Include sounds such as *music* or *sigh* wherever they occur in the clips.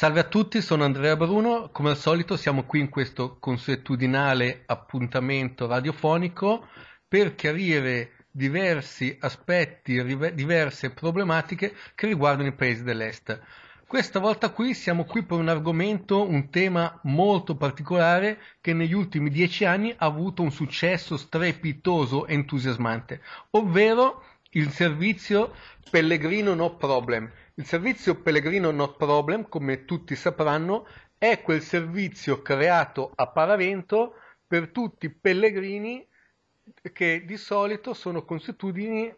Salve a tutti, sono Andrea Bruno, come al solito siamo qui in questo consuetudinale appuntamento radiofonico per chiarire diversi aspetti, diverse problematiche che riguardano i paesi dell'Est. Questa volta qui siamo qui per un argomento, un tema molto particolare che negli ultimi dieci anni ha avuto un successo strepitoso e entusiasmante, ovvero il servizio Pellegrino No Problem. Il servizio Pellegrino No Problem, come tutti sapranno, è quel servizio creato a Paravento per tutti i pellegrini che di solito sono consuetudini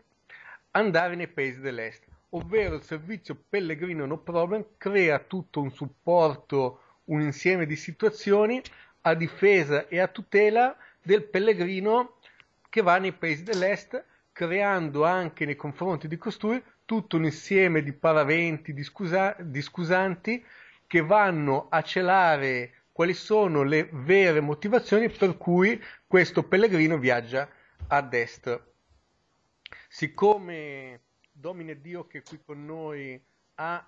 andare nei paesi dell'est, ovvero il servizio Pellegrino No Problem crea tutto un supporto, un insieme di situazioni a difesa e a tutela del pellegrino che va nei paesi dell'est creando anche nei confronti di costui tutto un insieme di paraventi, di, scusa, di scusanti che vanno a celare quali sono le vere motivazioni per cui questo pellegrino viaggia a est. Siccome Domine Dio che è qui con noi ha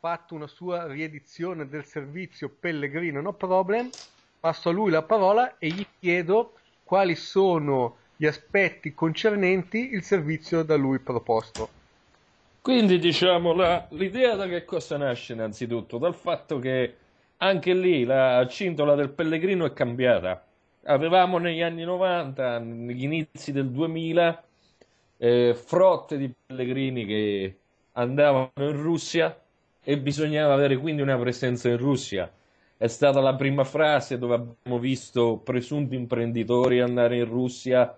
fatto una sua riedizione del servizio Pellegrino No Problem, passo a lui la parola e gli chiedo quali sono gli aspetti concernenti il servizio da lui proposto. Quindi diciamo la, l'idea da che cosa nasce innanzitutto? Dal fatto che anche lì la cintola del pellegrino è cambiata. Avevamo negli anni 90, negli inizi del 2000, eh, frotte di pellegrini che andavano in Russia e bisognava avere quindi una presenza in Russia. È stata la prima frase dove abbiamo visto presunti imprenditori andare in Russia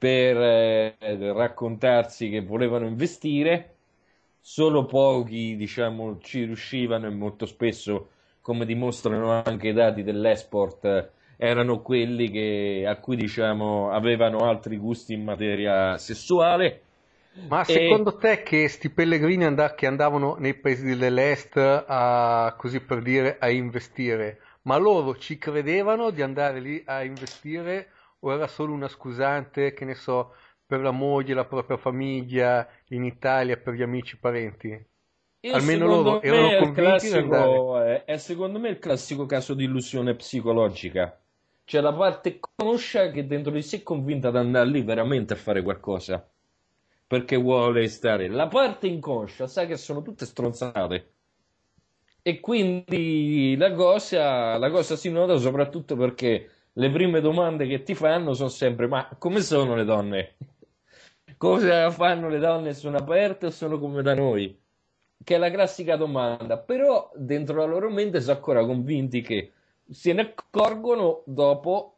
per eh, raccontarsi che volevano investire, solo pochi diciamo, ci riuscivano e molto spesso, come dimostrano anche i dati dell'esport, eh, erano quelli che, a cui diciamo, avevano altri gusti in materia sessuale. Ma secondo e... te che questi pellegrini and- che andavano nei paesi dell'est a, così per dire, a investire, ma loro ci credevano di andare lì a investire o era solo una scusante, che ne so, per la moglie, la propria famiglia, in Italia, per gli amici, parenti? E Almeno loro erano convinti classico, è, è secondo me il classico caso di illusione psicologica. C'è la parte conscia che dentro di sé è convinta ad andare lì veramente a fare qualcosa. Perché vuole stare. La parte inconscia sa che sono tutte stronzate. E quindi la cosa, la cosa si nota soprattutto perché le prime domande che ti fanno sono sempre ma come sono le donne? *laughs* Cosa fanno le donne? Sono aperte o sono come da noi? Che è la classica domanda, però dentro la loro mente sono ancora convinti che se ne accorgono dopo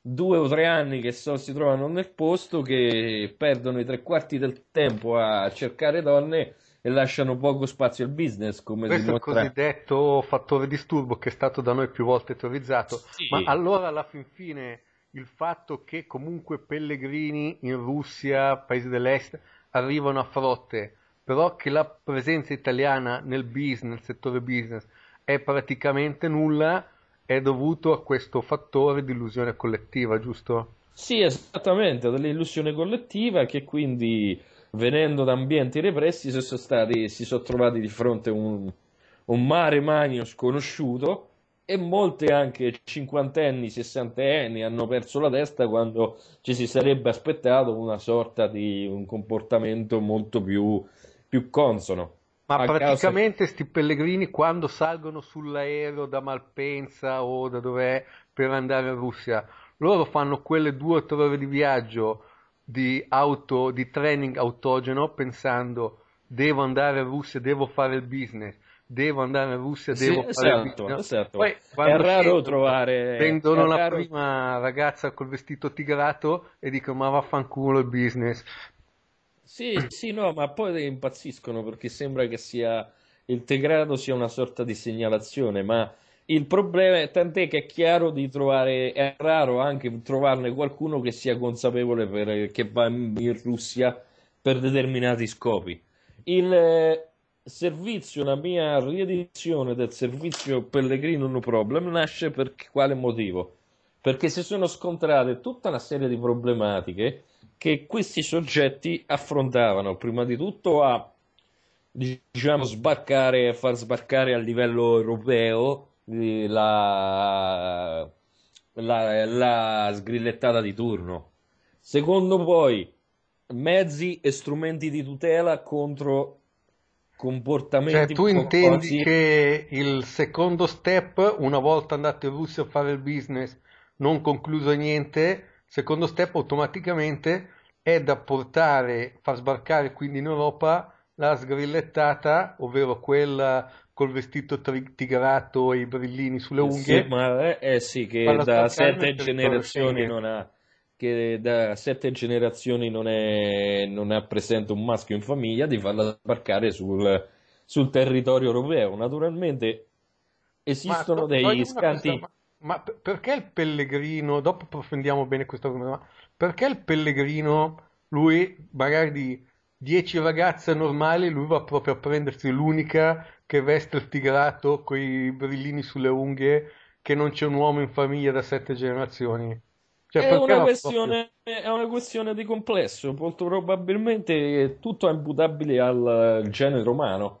due o tre anni che so, si trovano nel posto che perdono i tre quarti del tempo a cercare donne e lasciano poco spazio al business. Come Questo dimostra... è il cosiddetto fattore disturbo che è stato da noi più volte teorizzato. Sì. Ma allora alla fin fine il fatto che comunque pellegrini in Russia, paesi dell'est, arrivano a frotte, però che la presenza italiana nel business, nel settore business, è praticamente nulla, è dovuto a questo fattore di illusione collettiva, giusto? Sì, esattamente, dell'illusione collettiva che quindi venendo da ambienti repressi, si sono, stati, si sono trovati di fronte a un, un mare magno sconosciuto e molte anche cinquantenni, sessantenni hanno perso la testa quando ci si sarebbe aspettato una sorta di un comportamento molto più, più consono. Ma praticamente questi causa... pellegrini quando salgono sull'aereo da Malpensa o da dov'è per andare in Russia, loro fanno quelle due o tre ore di viaggio di, auto, di training autogeno pensando devo andare in Russia, devo fare il business, devo andare in Russia, devo sì, fare esatto, il certo, business. Esatto. Poi, è raro scelgo, trovare... Vendono la raro... prima ragazza col vestito tigrato e dicono ma vaffanculo il business. Sì, sì, no, ma poi impazziscono perché sembra che sia il tigrato sia una sorta di segnalazione, ma il problema è tant'è che è chiaro di trovare, è raro anche trovarne qualcuno che sia consapevole per, che va in Russia per determinati scopi. Il eh, servizio, la mia riedizione del servizio Pellegrino No Problem nasce per quale motivo? Perché si sono scontrate tutta una serie di problematiche che questi soggetti affrontavano, prima di tutto a diciamo sbarcare, far sbarcare a livello europeo la, la, la sgrillettata di turno. Secondo poi, mezzi e strumenti di tutela contro comportamenti. Cioè, tu intendi che il secondo step, una volta andato in Russia a fare il business, non concluso niente, secondo step automaticamente è da portare, far sbarcare quindi in Europa la sgrillettata, ovvero quella col vestito tigarato e i brillini sulle unghie. Sì, ma eh, eh, sì, che da, da sette generazioni non ha che da sette generazioni non è, non è presente un maschio in famiglia, di farla sbarcare sul, sul territorio europeo. Naturalmente esistono ma, degli scanti. ma, ma, perché il pellegrino? Dopo approfondiamo bene questo argomento. Perché il pellegrino, lui magari di 10 ragazze normali, lui va proprio a prendersi l'unica che veste il tigrato con i brillini sulle unghie, che non c'è un uomo in famiglia da sette generazioni. Cioè, è, una questione, proprio... è, una questione, di complesso, molto probabilmente tutto è imputabile al genere romano.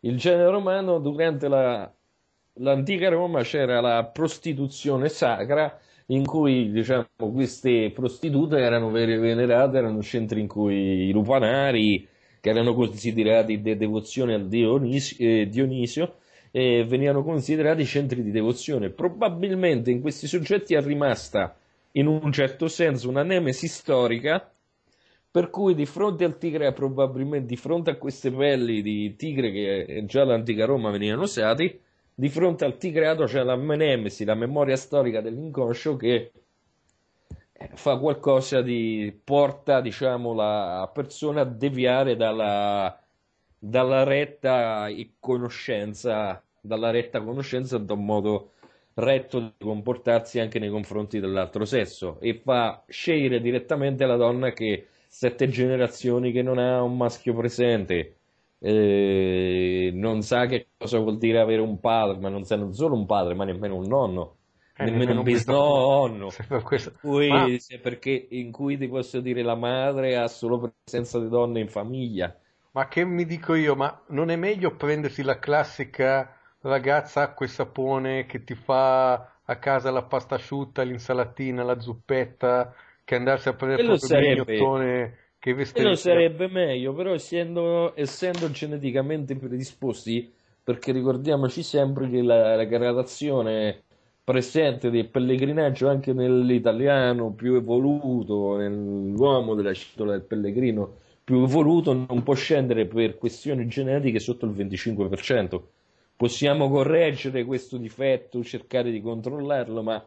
Il genere romano durante la, l'antica Roma c'era la prostituzione sacra in cui diciamo, queste prostitute erano venerate, erano centri in cui i lupanari, che erano considerati de- devozione al Dionisio, eh, Dionisio eh, venivano considerati centri di devozione. Probabilmente in questi soggetti è rimasta in un certo senso una nemesi storica, per cui di fronte al tigre, probabilmente di fronte a queste pelli di tigre che eh, già l'antica Roma venivano usati, di fronte al Tigreato c'è la menemesi, la memoria storica dell'inconscio che eh, fa qualcosa di porta diciamo, la persona a deviare dalla, dalla retta conoscenza, dalla retta conoscenza da un modo retto di comportarsi anche nei confronti dell'altro sesso e fa scegliere direttamente la donna che sette generazioni che non ha un maschio presente Ehm, non sa che cosa vuol dire avere un padre, ma non sa non solo un padre, ma nemmeno un nonno. Eh, nemmeno, un bisnonno, cui, *laughs* ma... perché in cui ti posso dire la madre ha solo presenza di donne in famiglia. Ma che mi dico io, ma non è meglio prendersi la classica ragazza acqua e sapone che ti fa a casa la pasta asciutta, l'insalatina, la zuppetta, che andarsi a prendere quello proprio sarebbe, il ghignottone che vestiti. Non sarebbe meglio, però essendo, essendo geneticamente predisposti, perché ricordiamoci sempre che la, la gradazione presente del pellegrinaggio anche nell'italiano più evoluto, nell'uomo della citola del pellegrino più evoluto, non può scendere per questioni genetiche sotto il 25%. Possiamo correggere questo difetto, cercare di controllarlo, ma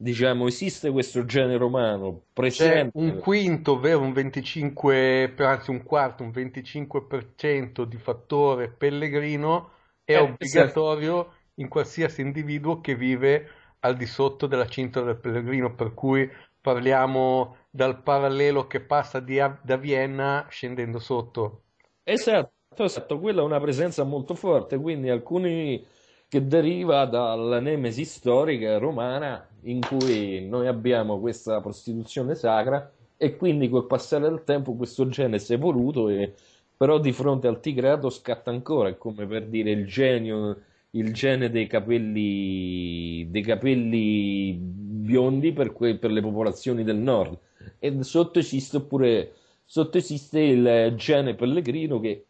diciamo, esiste questo genere umano presente. C'è un quinto, ovvero un 25, anzi un quarto, un 25% di fattore pellegrino è eh, obbligatorio esatto. in qualsiasi individuo che vive al di sotto della cintola del pellegrino, per cui parliamo dal parallelo che passa a- da Vienna scendendo sotto. Esatto, esatto, quella è una presenza molto forte, quindi alcuni che deriva dalla nemesi storica romana in cui noi abbiamo questa prostituzione sacra e quindi col passare del tempo questo gene si è evoluto e però di fronte al Tigrato scatta ancora, è come per dire il genio, il gene dei capelli, dei capelli biondi per, que, per, le popolazioni del nord e sotto esiste, oppure, sotto esiste il gene pellegrino che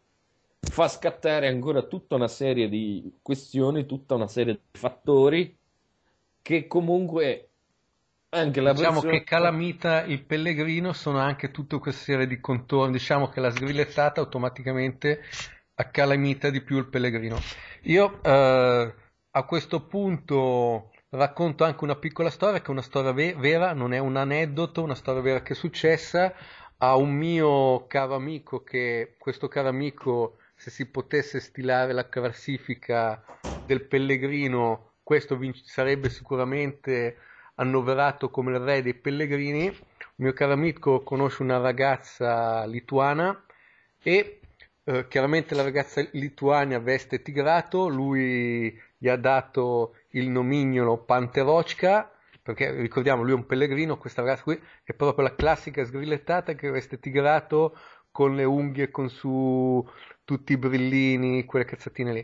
fa scattare ancora tutta una serie di questioni, tutta una serie di fattori che comunque anche la diciamo persona... che calamita il pellegrino sono anche tutta questa serie di contorni diciamo che la sgrillettata automaticamente accalamita di più il pellegrino io eh, a questo punto racconto anche una piccola storia che è una storia ve- vera non è un aneddoto una storia vera che è successa a un mio caro amico che questo caro amico se si potesse stilare la classifica del pellegrino, questo vinc- sarebbe sicuramente annoverato come il re dei pellegrini. Il mio caro amico conosce una ragazza lituana e eh, chiaramente la ragazza lituana veste tigrato, lui gli ha dato il nomignolo Panterocca, perché ricordiamo lui è un pellegrino, questa ragazza qui è proprio la classica sgrillettata che veste tigrato con le unghie con su tutti i brillini, quelle cazzatine lì.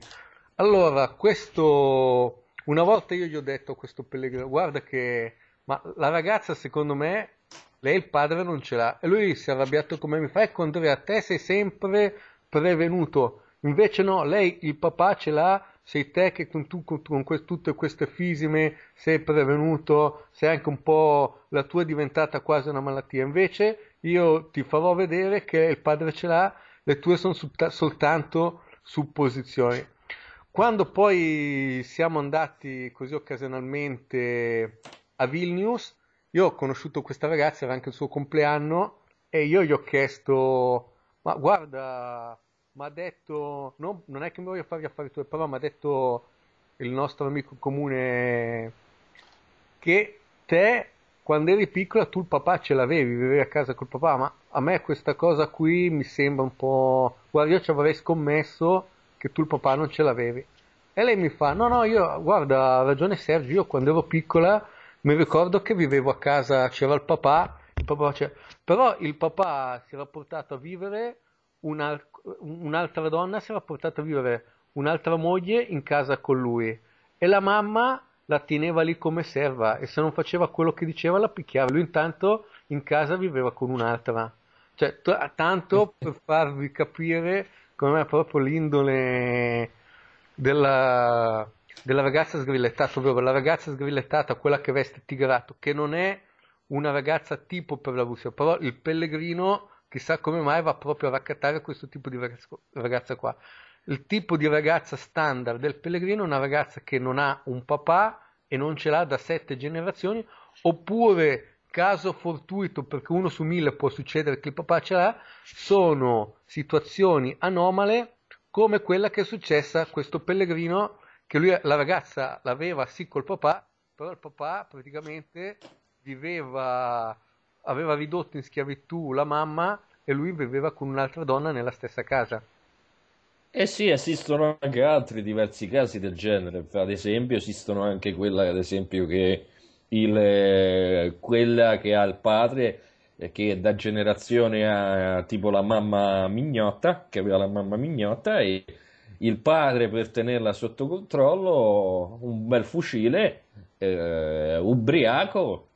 Allora, questo una volta io gli ho detto a questo pellegrino, guarda che, ma la ragazza secondo me, lei il padre non ce l'ha. E lui si è arrabbiato come mi fa, ecco Andrea, te sei sempre prevenuto. Invece no, lei il papà ce l'ha, sei te che con, tu, con, con que- tutte queste fisime sei prevenuto, sei anche un po', la tua è diventata quasi una malattia. Invece io ti farò vedere che il padre ce l'ha le tue sono soltanto supposizioni. Quando poi siamo andati così occasionalmente a Vilnius, io ho conosciuto questa ragazza, era anche il suo compleanno, e io gli ho chiesto, ma guarda, mi ha detto, no, non è che mi voglio fare gli affari tuoi, però mi ha detto il nostro amico comune che te quando eri piccola tu il papà ce l'avevi, vivevi a casa col papà, ma a me questa cosa qui mi sembra un po'... Guarda, io ci avrei scommesso che tu il papà non ce l'avevi. E lei mi fa, no, no, io, guarda, ha ragione Sergio, io quando ero piccola mi ricordo che vivevo a casa, c'era il papà, il papà c'era... però il papà si era portato a vivere, una, un'altra donna si era portata a vivere un'altra moglie in casa con lui e la mamma la teneva lì come serva e se non faceva quello che diceva la picchiava. Lui intanto in casa viveva con un'altra. Cioè, t- tanto *laughs* per farvi capire come è proprio l'indole della, della ragazza sgrillettata, ovvero la ragazza sgrillettata, quella che veste tigrato, che non è una ragazza tipo per la Russia, però il pellegrino chissà come mai va proprio a raccattare questo tipo di ragazza qua il tipo di ragazza standard del pellegrino è una ragazza che non ha un papà e non ce l'ha da sette generazioni, oppure caso fortuito perché uno su mille può succedere che il papà ce l'ha, sono situazioni anomale come quella che è successa a questo pellegrino che lui, la ragazza l'aveva sì col papà, però il papà praticamente viveva, aveva ridotto in schiavitù la mamma e lui viveva con un'altra donna nella stessa casa. Eh sì, esistono anche altri diversi casi del genere, ad esempio esistono anche quella, ad esempio, che il, quella che ha il padre eh, che da generazione ha tipo la mamma mignotta, che aveva la mamma mignotta e il padre per tenerla sotto controllo un bel fucile eh, ubriaco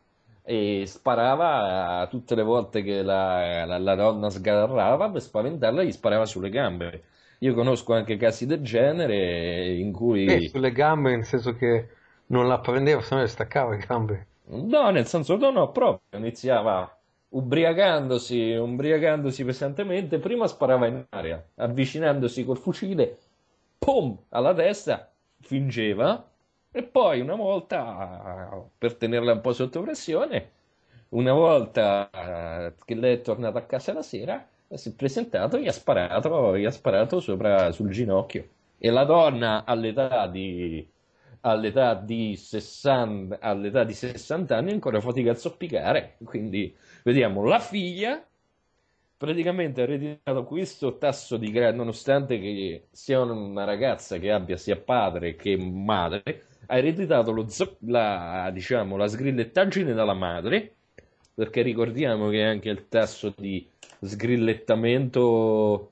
e sparava tutte le volte che la, la, la donna sgarrava per spaventarla gli sparava sulle gambe io conosco anche casi del genere in cui... Eh, sulle gambe, nel senso che non la prendeva, se no le staccava le gambe. No, nel senso no, no, proprio iniziava ubriacandosi, ubriacandosi pesantemente, prima sparava in aria, avvicinandosi col fucile, pom, alla testa, fingeva, e poi una volta, per tenerla un po' sotto pressione, una volta che lei è tornata a casa la sera, eh, si è presentato e gli ha sparato, gli ha sparato sopra, sul ginocchio. E la donna all'età di, all'età di, 60, all'età di 60 anni ancora fatica a zoppicare. Quindi vediamo la figlia praticamente ha ereditato questo tasso di grado, nonostante che sia una ragazza che abbia sia padre che madre, ha ereditato lo, la, diciamo, la sgrillettaggine dalla madre perché ricordiamo che anche il tasso di sgrillettamento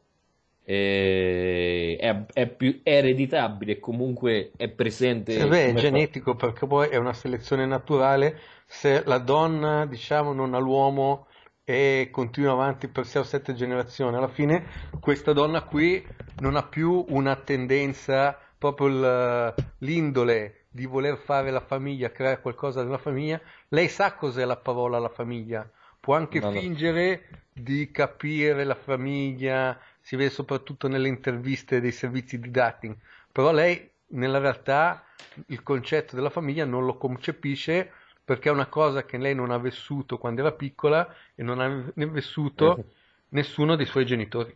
eh, è, è, più ereditabile e comunque è presente. Sì, beh, è genetico fa... perché poi è una selezione naturale. Se la donna, diciamo, non ha l'uomo e continua avanti per 6 o 7 generazioni, alla fine questa donna qui non ha più una tendenza, proprio l'indole di voler fare la famiglia, creare qualcosa della famiglia, lei sa cos'è la parola la famiglia, può anche no, fingere no. di capire la famiglia, si vede soprattutto nelle interviste dei servizi didattici, però lei nella realtà il concetto della famiglia non lo concepisce perché è una cosa che lei non ha vissuto quando era piccola e non ha ne vissuto eh nessuno dei suoi genitori.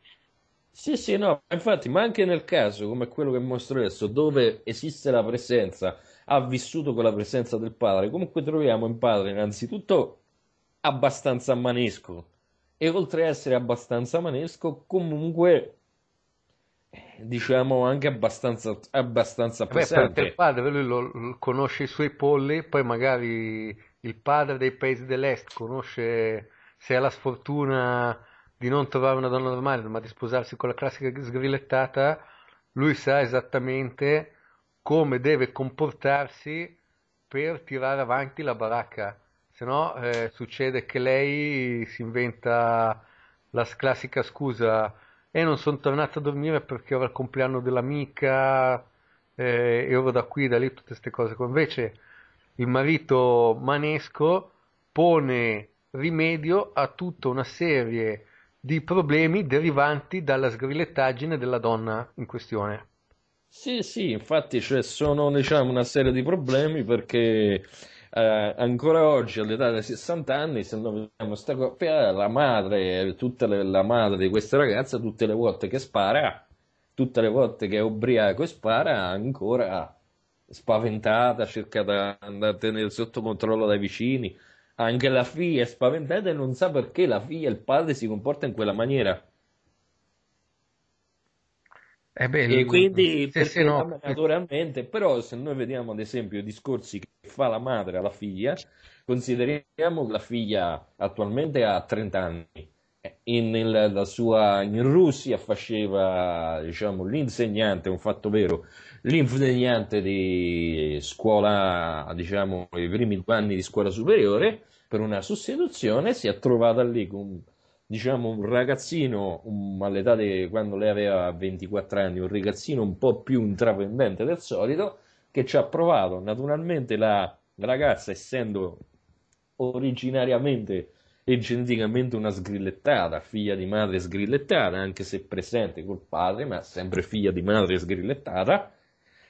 Sì, sì, no, infatti, ma anche nel caso come quello che mostro adesso, dove esiste la presenza ha vissuto con la presenza del padre. Comunque troviamo in padre innanzitutto abbastanza manesco e oltre a essere abbastanza manesco comunque eh, diciamo anche abbastanza, abbastanza pesante. Beh, il padre lui lo, lo conosce i suoi polli, poi magari il padre dei paesi dell'est conosce se ha la sfortuna di non trovare una donna normale ma di sposarsi con la classica sgrillettata, lui sa esattamente come deve comportarsi per tirare avanti la baracca, se no eh, succede che lei si inventa la classica scusa e eh, non sono tornato a dormire perché era il compleanno dell'amica eh, e ora da qui, da lì, tutte queste cose. Invece il marito manesco pone rimedio a tutta una serie di problemi derivanti dalla sgrillettaggine della donna in questione. Sì, sì, infatti c'è sono diciamo, una serie di problemi perché eh, ancora oggi all'età dei 60 anni se noi vediamo questa coppia la madre, tutta le, la madre di questa ragazza tutte le volte che spara tutte le volte che è ubriaco e spara ancora spaventata cerca di andare a tenere sotto controllo dai vicini anche la figlia è spaventata e non sa perché la figlia e il padre si comportano in quella maniera eh beh, e quindi se, se no... naturalmente, però se noi vediamo ad esempio i discorsi che fa la madre alla figlia, consideriamo che la figlia attualmente ha 30 anni, in, in, sua, in Russia faceva diciamo, l'insegnante, un fatto vero, l'insegnante di scuola, diciamo i primi due anni di scuola superiore, per una sostituzione si è trovata lì con diciamo un ragazzino um, all'età di quando lei aveva 24 anni, un ragazzino un po' più intraprendente del solito, che ci ha provato. Naturalmente la ragazza, essendo originariamente e geneticamente una sgrillettata, figlia di madre sgrillettata, anche se presente col padre, ma sempre figlia di madre sgrillettata,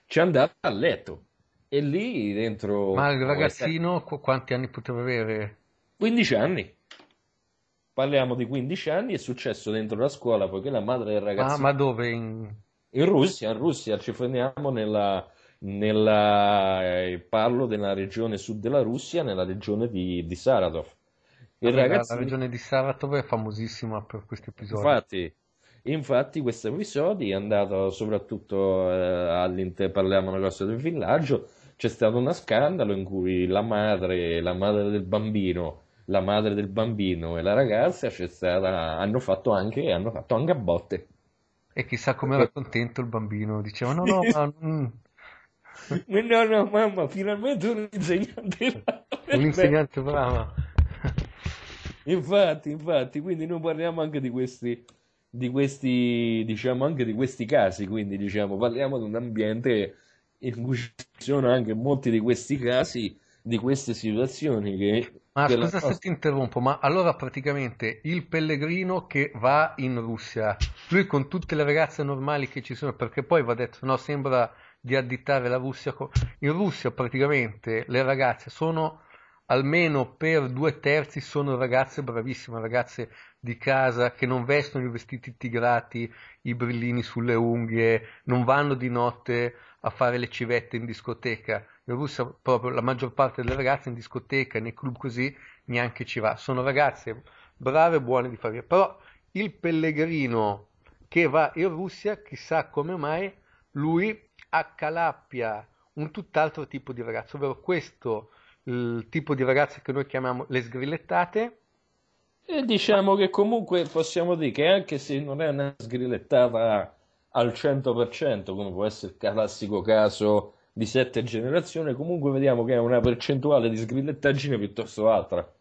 ci è andata a letto. E lì dentro... Ma il ragazzino questa... quanti anni poteva avere? 15 anni. Parliamo di 15 anni, è successo dentro la scuola poiché la madre del ragazzo. Ah, ma dove? In, in Russia, in Russia ci fermiamo nella, nella eh, parlo della regione sud della Russia, nella regione di, di Saratov. Il ragazzo... La regione di Saratov è famosissima per questi episodi. Infatti, infatti questo episodio è andato soprattutto eh, all'interno, parliamo una cosa del villaggio, c'è stato uno scandalo in cui la madre, la madre del bambino la madre del bambino e la ragazza stata, hanno fatto anche, hanno fatto anche a botte. E chissà come era contento il bambino, diceva no no, *laughs* ma... mm. no, no mamma, finalmente un insegnante brava. Un insegnante brava. *laughs* infatti, infatti, quindi noi parliamo anche di questi, di questi, diciamo, anche di questi casi, quindi diciamo, parliamo di un ambiente in cui ci sono anche molti di questi casi, di queste situazioni che ma della... scusa se ti interrompo, ma allora praticamente il pellegrino che va in Russia, lui con tutte le ragazze normali che ci sono, perché poi va detto, no, sembra di additare la Russia. In Russia praticamente le ragazze sono almeno per due terzi sono ragazze bravissime, ragazze di casa che non vestono i vestiti tigrati, i brillini sulle unghie, non vanno di notte a fare le civette in discoteca in Russia proprio la maggior parte delle ragazze in discoteca, nei club così, neanche ci va. Sono ragazze brave e buone di famiglia. Però il pellegrino che va in Russia, chissà come mai, lui accalappia un tutt'altro tipo di ragazzo, ovvero questo il tipo di ragazze che noi chiamiamo le sgrillettate. E diciamo che comunque possiamo dire che anche se non è una sgrillettata al 100%, come può essere il classico caso di sette generazioni, comunque vediamo che è una percentuale di sgrillettaggine piuttosto alta.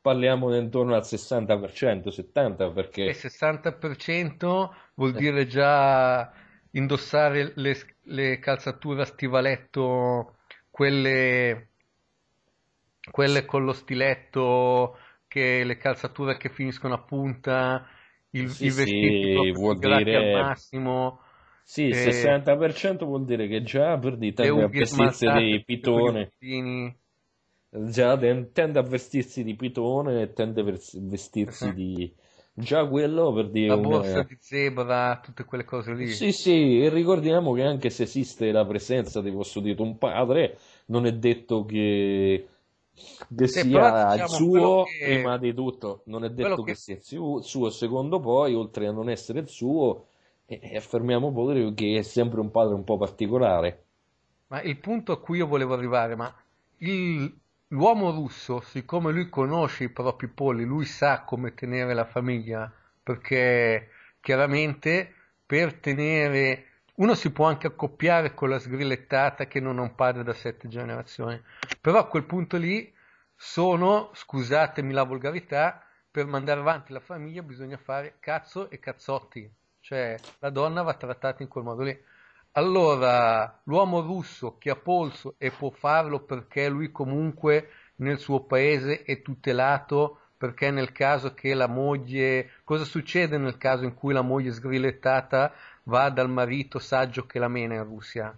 Parliamo intorno al 60%, 70% perché... E 60% vuol eh. dire già indossare le, le calzature a stivaletto, quelle, quelle con lo stiletto, che le calzature che finiscono a punta, il, sì, i vestiti sì, vuol dire... al massimo sì, e... Eh, 60% vuol dire che già per di tende a vestirsi di pitone. Già tende a vestirsi di pitone e tende a vestirsi eh. di... Già quello per dire... La una... borsa di zebra, tutte quelle cose lì. Sì, sì, e ricordiamo che anche se esiste la presenza di vostro dito un padre, non è detto che che sì, sia diciamo, suo che... prima di tutto non è detto che... che... sia suo secondo poi oltre a non essere il suo e affermiamo pure che è sempre un padre un po' particolare. Ma il punto a cui io volevo arrivare, ma il, l'uomo russo, siccome lui conosce i propri polli, lui sa come tenere la famiglia, perché chiaramente per tenere uno si può anche accoppiare con la sgrillettata che non ha un padre da sette generazioni, però a quel punto lì sono, scusatemi la volgarità, per mandare avanti la famiglia bisogna fare cazzo e cazzotti cioè la donna va trattata in quel modo lì. Allora, l'uomo russo che ha polso e può farlo perché lui comunque nel suo paese è tutelato perché nel caso che la moglie, cosa succede nel caso in cui la moglie sgrillettata va dal marito saggio che la mena in Russia?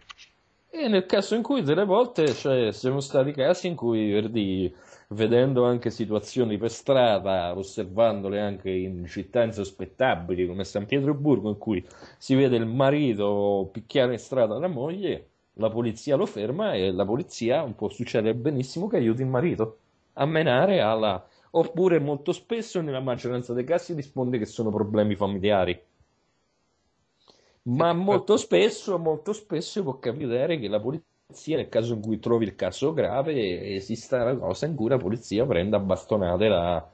E nel caso in cui delle volte cioè, siamo stati casi in cui, per vedendo anche situazioni per strada, osservandole anche in città insospettabili come San Pietroburgo, in cui si vede il marito picchiare in strada la moglie, la polizia lo ferma e la polizia può succedere benissimo che aiuti il marito a menare alla... Oppure molto spesso nella maggioranza dei casi risponde che sono problemi familiari ma molto spesso, molto spesso può capitare che la polizia, nel caso in cui trovi il caso grave, esista la cosa in cui la polizia prenda bastonate la,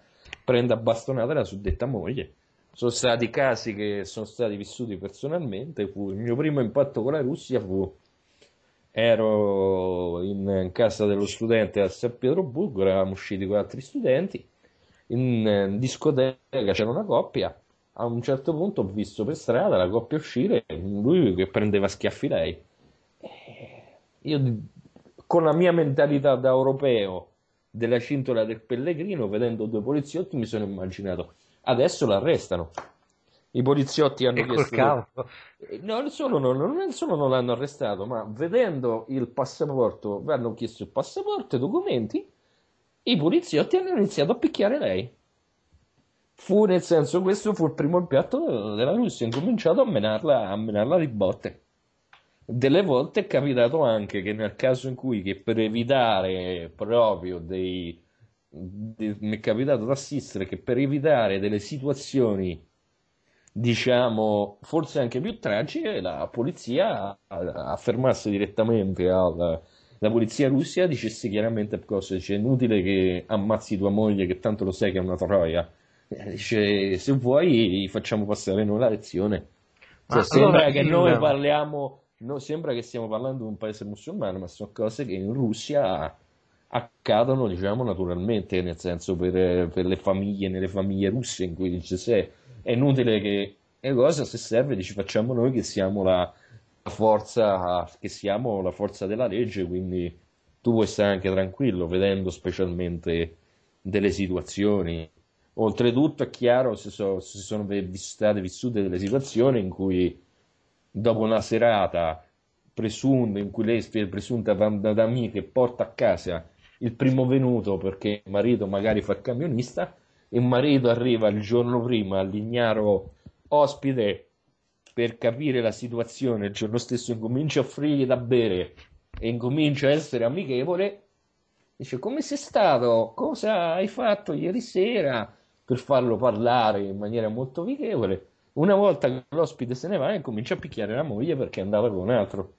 prenda bastonate la suddetta moglie. Sono stati casi che sono stati vissuti personalmente. Fu, il mio primo impatto con la Russia fu ero in casa dello studente a San Pietroburgo, eravamo usciti con altri studenti, in discoteca c'era una coppia a un certo punto ho visto per strada la coppia uscire, lui che prendeva schiaffi lei. Eh, io con la mia mentalità da europeo della cintola del pellegrino, vedendo due poliziotti, mi sono immaginato adesso l'arrestano. I poliziotti hanno e chiesto. No, non solo non, non solo non l'hanno arrestato, ma vedendo il passaporto, hanno chiesto il passaporto e i documenti. I poliziotti hanno iniziato a picchiare lei fu nel senso questo fu il primo impiatto della Russia, ha cominciato a menarla, a menarla di botte. Delle volte è capitato anche che nel caso in cui che per evitare proprio dei, dei mi è capitato di assistere che per evitare delle situazioni diciamo forse anche più tragiche la polizia affermasse direttamente al, la polizia russa dicesse chiaramente cose, cioè è inutile che ammazzi tua moglie che tanto lo sai che è una troia, eh, dice, se vuoi facciamo passare noi la lezione. Cioè, sembra allora, che il... noi parliamo, no, sembra che stiamo parlando di un paese musulmano, ma sono cose che in Russia accadono, diciamo, naturalmente, nel senso per, per le famiglie, nelle famiglie russe in cui dice se è inutile che e cosa se serve dici facciamo noi che siamo la, forza che siamo la forza della legge, quindi tu puoi stare anche tranquillo vedendo specialmente delle situazioni Oltretutto è chiaro se so, si sono state vissute delle situazioni in cui dopo una serata presunta in cui lei è presunta da amiche porta a casa il primo venuto perché il marito magari fa il camionista e il marito arriva il giorno prima all'ignaro ospite per capire la situazione il giorno stesso incomincia a offrirgli da bere e incomincia a essere amichevole dice come sei stato? cosa hai fatto ieri sera? per farlo parlare in maniera molto amichevole. Una volta che l'ospite se ne va e comincia a picchiare la moglie perché andava con un altro.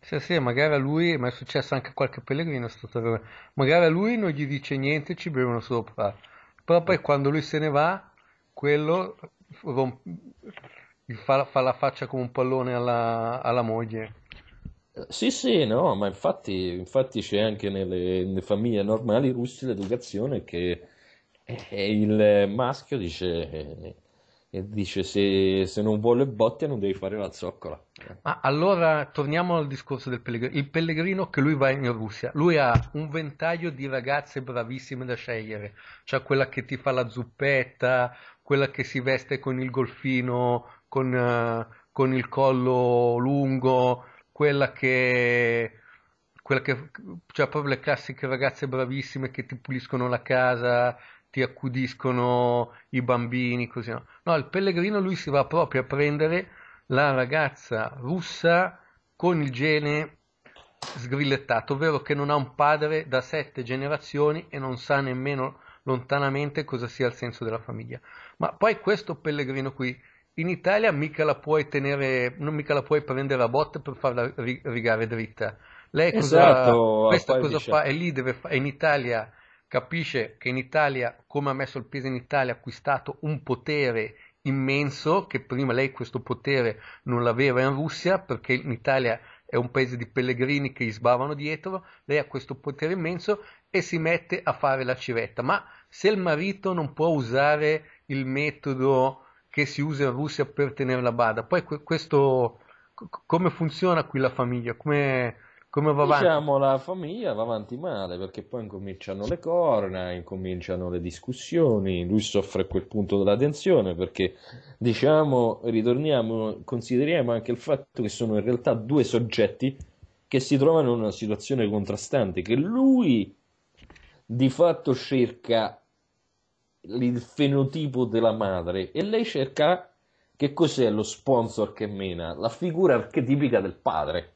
Sì, sì, magari a lui, ma è successo anche a qualche pellegrino, stato... magari a lui non gli dice niente, ci bevono sopra. Però poi quando lui se ne va, quello romp... fa, fa, la faccia come un pallone alla, alla moglie. Sì, sì, no, ma infatti, infatti c'è anche nelle, nelle famiglie normali russe l'educazione che e il maschio dice, eh, dice se, se, non vuole botte non devi fare la zoccola. Ma allora torniamo al discorso del pellegrino. Il pellegrino che lui va in Russia, lui ha un ventaglio di ragazze bravissime da scegliere, cioè quella che ti fa la zuppetta, quella che si veste con il golfino, con, eh, con il collo lungo, quella che quella che, cioè proprio le classiche ragazze bravissime che ti puliscono la casa, ti accudiscono i bambini, così no. No, il pellegrino lui si va proprio a prendere la ragazza russa con il gene sgrillettato, ovvero che non ha un padre da sette generazioni e non sa nemmeno lontanamente cosa sia il senso della famiglia. Ma poi questo pellegrino qui in Italia mica la puoi tenere, non mica la puoi prendere a botte per farla rigare dritta. Lei cosa, esatto, cosa fa? E lì deve fare in Italia capisce che in Italia, come ha messo il piede in Italia, ha acquistato un potere immenso che prima lei questo potere non l'aveva in Russia perché in Italia è un paese di pellegrini che gli sbavano dietro, lei ha questo potere immenso e si mette a fare la civetta. Ma se il marito non può usare il metodo che si usa in Russia per tenere la bada, poi questo come funziona qui la famiglia? Come, come va avanti? Diciamo la famiglia va avanti male perché poi incominciano le corna, incominciano le discussioni, lui soffre a quel punto della tensione perché diciamo, ritorniamo, consideriamo anche il fatto che sono in realtà due soggetti che si trovano in una situazione contrastante, che lui di fatto cerca il fenotipo della madre e lei cerca che cos'è lo sponsor che mena, la figura archetipica del padre.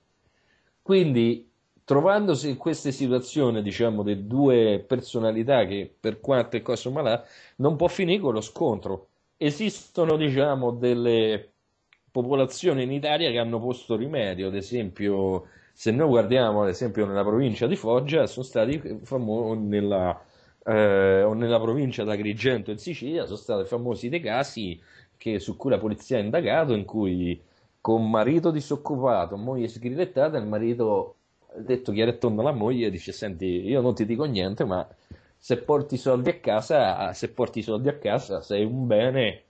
Quindi, trovandosi in queste situazioni, diciamo, delle due personalità che per quanto e cosa malà, non può finire con lo scontro. Esistono, diciamo, delle popolazioni in Italia che hanno posto rimedio, ad esempio, se noi guardiamo ad esempio nella provincia di Foggia, sono stati famosi nella, eh, o nella provincia d'Agrigento in Sicilia, sono stati famosi dei casi che, su cui la polizia ha indagato, in cui con marito disoccupato, moglie sgrillettata, il marito ha detto chiaro e tondo alla moglie, dice senti io non ti dico niente ma se porti i soldi a casa, se porti i soldi a casa sei un bene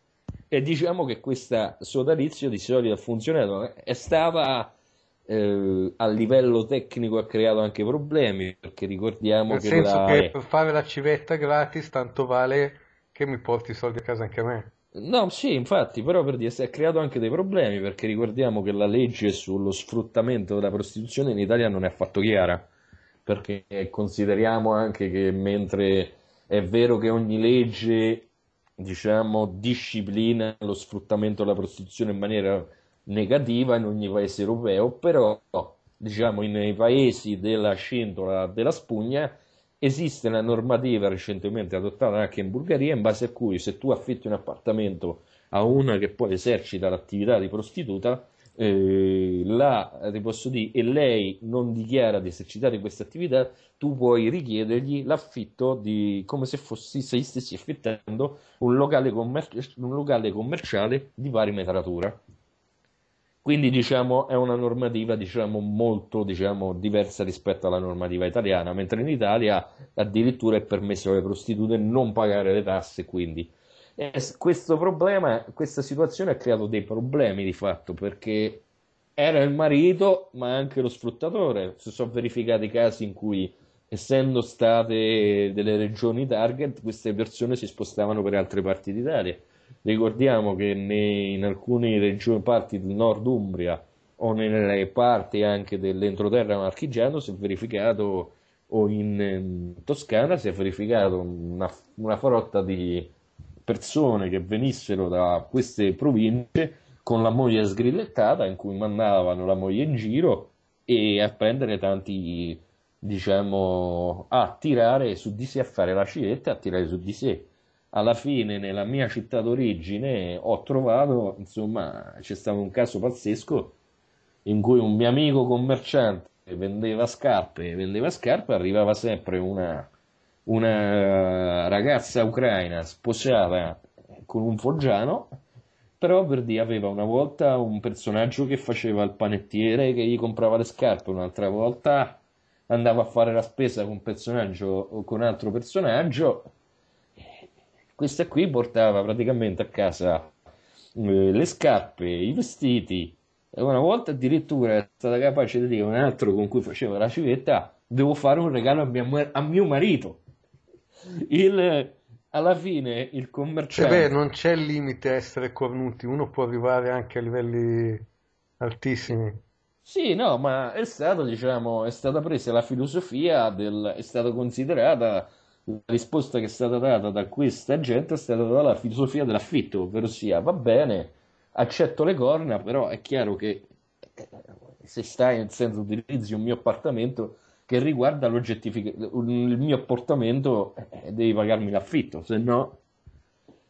e diciamo che questo sodalizio di solito ha funzionato, è stata eh, a livello tecnico ha creato anche problemi perché ricordiamo Nel che, senso la... che per fare la civetta gratis tanto vale che mi porti i soldi a casa anche a me No, sì, infatti, però per dire, si è creato anche dei problemi perché ricordiamo che la legge sullo sfruttamento della prostituzione in Italia non è affatto chiara, perché consideriamo anche che mentre è vero che ogni legge, diciamo, disciplina lo sfruttamento della prostituzione in maniera negativa in ogni paese europeo, però, diciamo, nei paesi della scintola della spugna Esiste una normativa recentemente adottata anche in Bulgaria in base a cui se tu affitti un appartamento a una che poi esercita l'attività di prostituta, eh, la, dire, e lei non dichiara di esercitare questa attività, tu puoi richiedergli l'affitto di, come se, fossi, se stessi affittando un locale, commer- un locale commerciale di pari metratura. Quindi diciamo, è una normativa diciamo, molto diciamo, diversa rispetto alla normativa italiana, mentre in Italia addirittura è permesso alle prostitute non pagare le tasse. Quindi e questo problema, questa situazione ha creato dei problemi di fatto perché era il marito ma anche lo sfruttatore. Si sono verificati casi in cui, essendo state delle regioni target, queste persone si spostavano per altre parti d'Italia Ricordiamo che in alcune regioni, parti del nord Umbria o nelle parti anche dell'entroterra marchigiano si è verificato, o in ehm, Toscana si è verificato una, una farotta di persone che venissero da queste province con la moglie sgrillettata in cui mandavano la moglie in giro e a prendere tanti diciamo a tirare su di sé a fare la ciretta a tirare su di sé alla fine nella mia città d'origine ho trovato, insomma, c'è stato un caso pazzesco in cui un mio amico commerciante vendeva scarpe, vendeva scarpe, arrivava sempre una, una ragazza ucraina sposata con un foggiano, però per dire aveva una volta un personaggio che faceva il panettiere che gli comprava le scarpe, un'altra volta andava a fare la spesa con un personaggio o con un altro personaggio questa qui portava praticamente a casa eh, le scarpe, i vestiti, e una volta addirittura è stata capace di dire un altro con cui faceva la civetta devo fare un regalo a mio, a mio marito il, alla fine il commerciante cioè, beh, non c'è limite a essere cornuti uno può arrivare anche a livelli altissimi sì no ma è stato diciamo è stata presa la filosofia del, è stata considerata la risposta che è stata data da questa gente è stata dalla filosofia dell'affitto, ovvero sia va bene, accetto le corna, però è chiaro che eh, se stai nel senso utilizzi un mio appartamento che riguarda l'oggettificazione, il mio appartamento eh, eh, devi pagarmi l'affitto, se no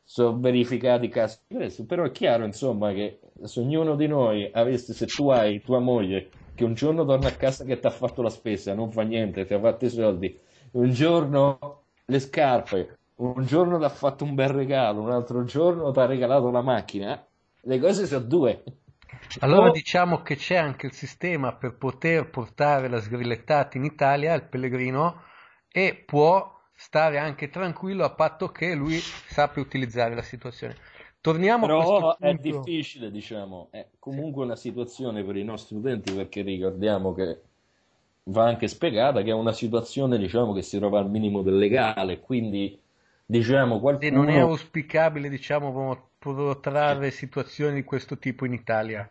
sono verificati casi di però è chiaro insomma che se ognuno di noi avesse, se tu hai tua moglie che un giorno torna a casa che ti ha fatto la spesa, non fa niente, ti ha fatto i soldi, un giorno le scarpe, un giorno ti ha fatto un bel regalo, un altro giorno ti ha regalato la macchina, le cose sono due. Allora oh. diciamo che c'è anche il sistema per poter portare la sgrillettata in Italia il pellegrino e può stare anche tranquillo a patto che lui sappia utilizzare la situazione. Torniamo Però a è difficile, diciamo, è comunque sì. una situazione per i nostri utenti perché ricordiamo che va anche spiegata che è una situazione diciamo, che si trova al minimo del legale, quindi diciamo qualcuno... E non è auspicabile diciamo, trarre situazioni di questo tipo in Italia.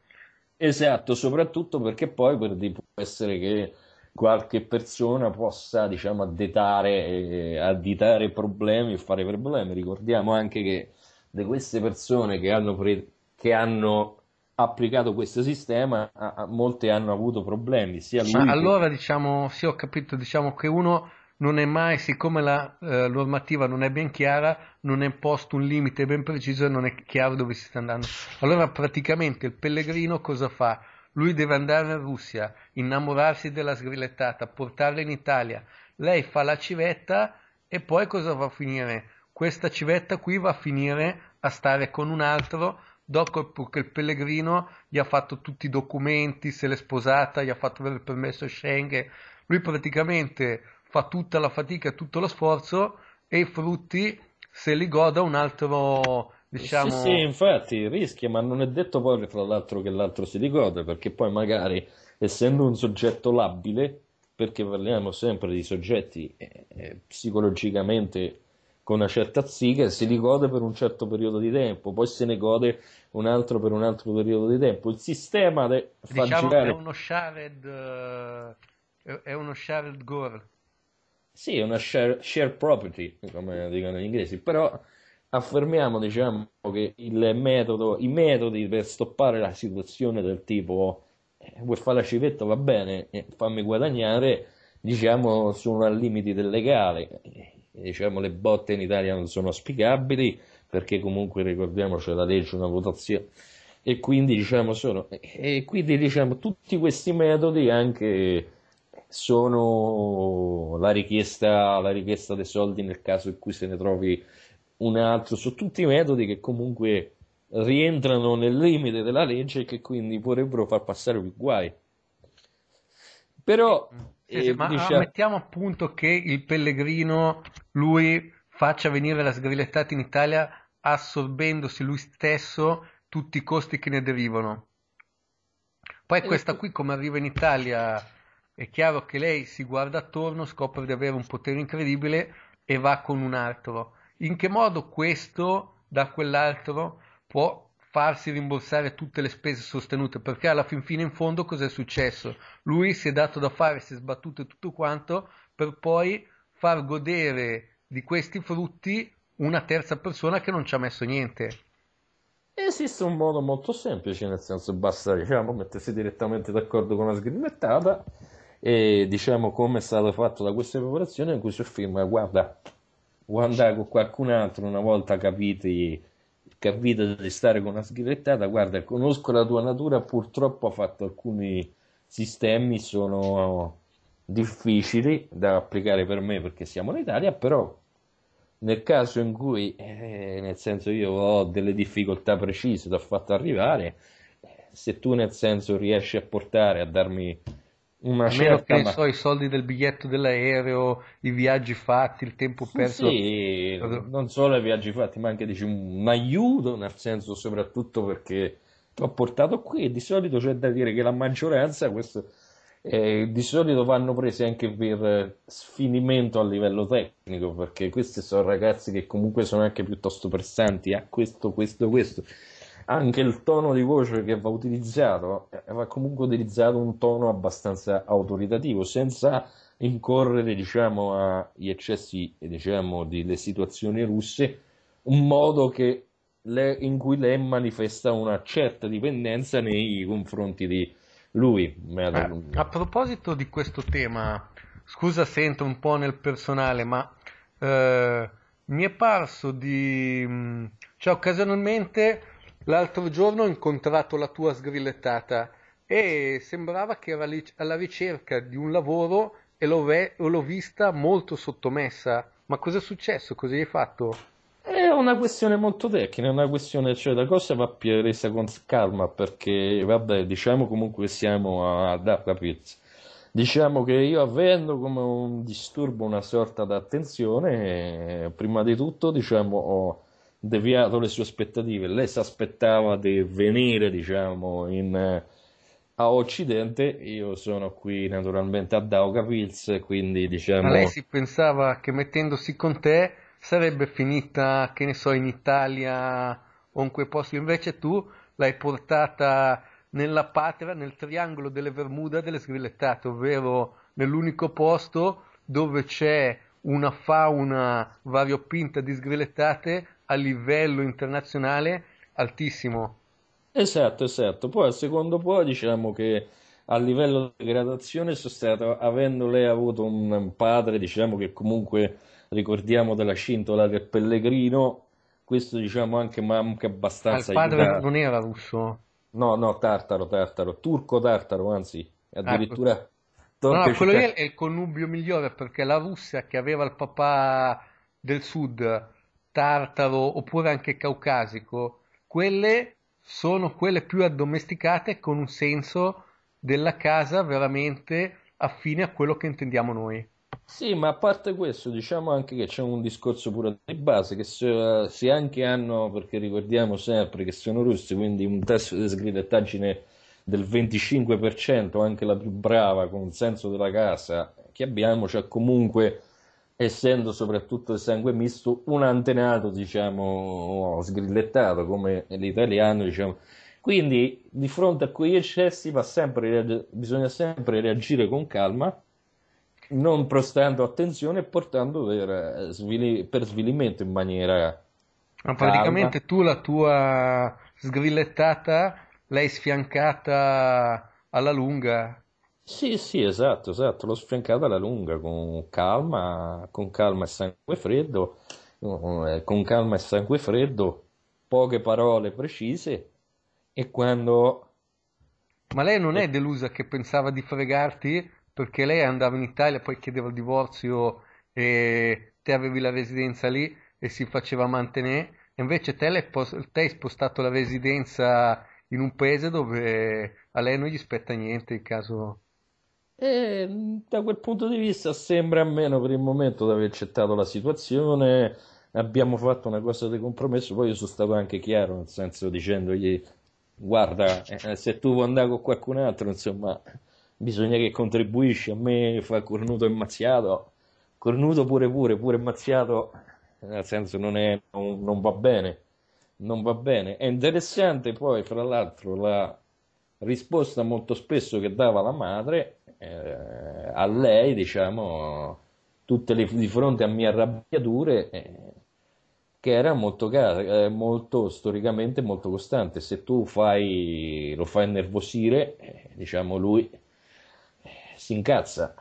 Esatto, soprattutto perché poi per di, può essere che qualche persona possa diciamo, additare, eh, additare problemi e fare problemi. Ricordiamo anche che di queste persone che hanno, pre- che hanno applicato questo sistema a, a, molte hanno avuto problemi. Sia lui Ma allora diciamo, sì ho capito, diciamo che uno non è mai, siccome la eh, normativa non è ben chiara, non è posto un limite ben preciso e non è chiaro dove si sta andando. Allora praticamente il pellegrino cosa fa? Lui deve andare in Russia, innamorarsi della sgrillettata, portarla in Italia. Lei fa la civetta e poi cosa va a finire? Questa civetta qui va a finire a stare con un altro dopo che il pellegrino gli ha fatto tutti i documenti, se l'è sposata, gli ha fatto avere il permesso Schengen, lui praticamente fa tutta la fatica, tutto lo sforzo e i frutti se li goda un altro diciamo... Sì, sì, infatti rischia, ma non è detto poi fra l'altro che l'altro si ricorda, perché poi magari essendo un soggetto labile, perché parliamo sempre di soggetti eh, eh psicologicamente con una certa ziga si se per un certo periodo di tempo, poi se ne gode un altro per un altro periodo di tempo. Il sistema de- fa diciamo girare... Eh, è uno shared, uh, è uno shared goal. Sì, è una share, share property, come dicono gli inglesi, però affermiamo diciamo, che metodo, i metodi per stoppare la situazione del tipo eh, vuoi fare la civetta va bene, eh, fammi guadagnare, diciamo sono al limite del legale diciamo, le botte in Italia non sono spiegabili perché comunque ricordiamoci la legge una votazione e quindi diciamo, sono, e quindi, diciamo tutti questi metodi anche sono la richiesta, la richiesta dei soldi nel caso in cui se ne trovi un altro, sono tutti metodi che comunque rientrano nel limite della legge e che quindi vorrebbero far passare più guai. Però mm. Sì, ma dice... mettiamo appunto che il pellegrino lui faccia venire la sgrillettata in Italia assorbendosi lui stesso tutti i costi che ne derivano. Poi eh, questa qui come arriva in Italia è chiaro che lei si guarda attorno, scopre di avere un potere incredibile e va con un altro. In che modo questo da quell'altro può farsi rimborsare tutte le spese sostenute perché alla fin fine in fondo cos'è successo? Lui si è dato da fare, si è sbattuto tutto quanto per poi far godere di questi frutti una terza persona che non ci ha messo niente. Esiste un modo molto semplice, nel senso basta diciamo, mettersi direttamente d'accordo con la sgrimettata e diciamo come è stato fatto da questa popolazione in cui si afferma guarda, guarda con qualcun altro una volta capiti capita di stare con una sghighettata, guarda, conosco la tua natura, purtroppo ha fatto alcuni sistemi, sono difficili da applicare per me perché siamo in Italia, però nel caso in cui, eh, nel senso io ho delle difficoltà precise, ti ho fatto arrivare, eh, se tu nel senso riesci a portare, a darmi una a meno che ma... so, i soldi del biglietto dell'aereo, i viaggi fatti, il tempo perso. Sì, non solo i viaggi fatti, ma anche dici, un aiuto, nel senso soprattutto perché ti ho portato qui e di solito c'è da dire che la maggioranza questo, eh, di solito vanno prese anche per sfinimento a livello tecnico, perché questi sono ragazzi che comunque sono anche piuttosto pressanti a ah, questo, questo, questo anche il tono di voce che va utilizzato eh, va comunque utilizzato un tono abbastanza autoritativo senza incorrere diciamo agli eccessi diciamo delle situazioni russe un modo che le, in cui lei manifesta una certa dipendenza nei confronti di lui eh, a proposito di questo tema scusa se entro un po' nel personale ma eh, mi è parso di mm, cioè occasionalmente L'altro giorno ho incontrato la tua sgrillettata e sembrava che era alla ricerca di un lavoro e l'ho, re- l'ho vista molto sottomessa. Ma cosa è successo? Cosa hai fatto? È una questione molto tecnica, è una questione, cioè la cosa va presa con calma perché, vabbè, diciamo comunque che siamo ad Pizza. Diciamo che io avendo come un disturbo una sorta di attenzione, eh, prima di tutto, diciamo, ho deviato le sue aspettative, lei si aspettava di venire diciamo in, eh, a Occidente, io sono qui naturalmente a Daugavils, quindi diciamo... Ma lei si pensava che mettendosi con te sarebbe finita, che ne so, in Italia o in quei posti, invece tu l'hai portata nella patria, nel triangolo delle Bermuda delle sgrillettate, ovvero nell'unico posto dove c'è una fauna variopinta di sgrillettate a livello internazionale altissimo. Esatto, esatto. Poi al secondo po' diciamo che a livello di gradazione sono stato, avendo lei avuto un padre, diciamo che comunque ricordiamo della scintola del Pellegrino, questo diciamo anche ma anche abbastanza. Ma il padre aiutato. non era russo? No, no, tartaro, tartaro, turco-tartaro, anzi, addirittura... Ah, no, no, quello lì è il connubio migliore perché la Russia che aveva il papà del sud tartaro oppure anche caucasico, quelle sono quelle più addomesticate con un senso della casa veramente affine a quello che intendiamo noi. Sì, ma a parte questo, diciamo anche che c'è un discorso pure di base, che se, se anche hanno, perché ricordiamo sempre che sono russi, quindi un tasso di sgridettaggine del 25%, anche la più brava, con un senso della casa che abbiamo, c'è cioè comunque essendo soprattutto il sangue misto un antenato, diciamo, oh, sgrillettato come l'italiano, diciamo. Quindi di fronte a quegli eccessi sempre, bisogna sempre reagire con calma, non prestando attenzione e portando per, eh, per svilimento in maniera... Ma praticamente calma. tu la tua sgrillettata l'hai sfiancata alla lunga sì, sì, esatto, esatto, l'ho sfiancata alla lunga con calma, con calma e sangue freddo, eh, con calma e sangue freddo, poche parole precise e quando... Ma lei non è delusa che pensava di fregarti perché lei andava in Italia, poi chiedeva il divorzio e te avevi la residenza lì e si faceva mantenere, e invece te, te hai spostato la residenza in un paese dove a lei non gli spetta niente in caso e da quel punto di vista sembra a meno per il momento di aver accettato la situazione. Abbiamo fatto una cosa di compromesso, poi io sono stato anche chiaro, nel senso dicendogli guarda, eh, se tu vuoi andare con qualcun altro, insomma, bisogna che contribuisci. A me fa cornuto e mazziato, cornuto pure pure, pure mazziato, nel senso non, è, non, non va bene, non va bene. È interessante poi, fra l'altro, la risposta molto spesso che dava la madre eh, a lei, diciamo, tutte le, di fronte a mie arrabbiature, eh, che era molto, eh, molto, storicamente molto costante. Se tu fai, lo fai innervosire, eh, diciamo, lui eh, si incazza.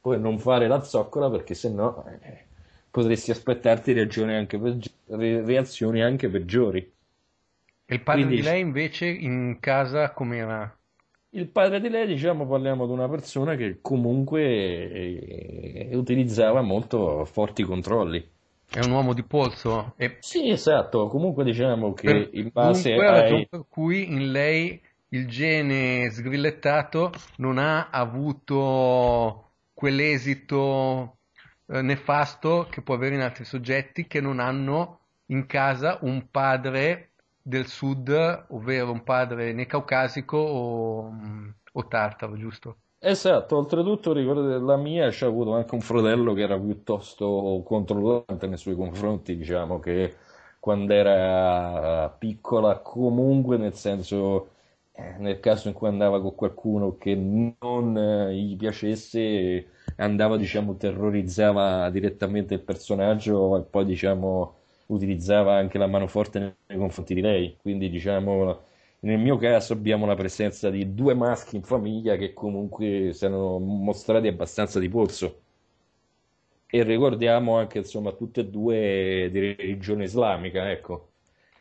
Puoi non fare la zoccola perché sennò eh, potresti aspettarti reazioni anche, peggi- reazioni anche peggiori. E il padre Quindi, di lei invece in casa com'era? Il padre di lei, diciamo, parliamo di una persona che comunque eh, utilizzava molto forti controlli. È un uomo di polso? E... Sì, esatto, comunque diciamo che per, in base a... Ai... Per cui in lei il gene sgrillettato non ha avuto quell'esito eh, nefasto che può avere in altri soggetti che non hanno in casa un padre del sud, ovvero un padre né caucasico o, mm, o tartaro, giusto? Esatto, oltretutto ricordo la mia c'ha avuto anche un fratello che era piuttosto controllante nei suoi confronti, diciamo che quando era eh, piccola comunque nel senso eh, nel caso in cui andava con qualcuno che non eh, gli piacesse andava diciamo terrorizzava direttamente il personaggio e poi diciamo utilizzava anche la mano forte nei confronti di lei. Quindi, diciamo, nel mio caso abbiamo la presenza di due maschi in famiglia che comunque si erano mostrati abbastanza di polso. E ricordiamo anche, insomma, tutte e due di religione islamica, ecco.